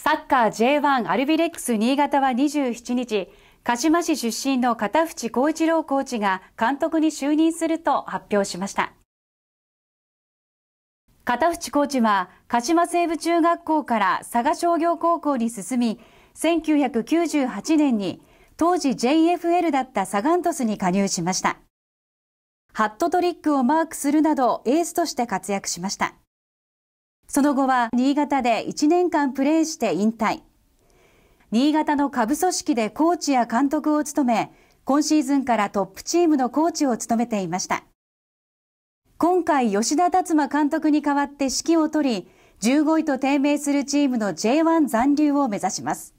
サッカー J1 アルビレックス新潟は27日、鹿島市出身の片淵幸一郎コーチが監督に就任すると発表しました。片淵コーチは鹿島西部中学校から佐賀商業高校に進み、1998年に当時 JFL だったサガントスに加入しました。ハットトリックをマークするなどエースとして活躍しました。その後は新潟で1年間プレーして引退。新潟の下部組織でコーチや監督を務め、今シーズンからトップチームのコーチを務めていました。今回吉田達馬監督に代わって指揮を取り、15位と低迷するチームの J1 残留を目指します。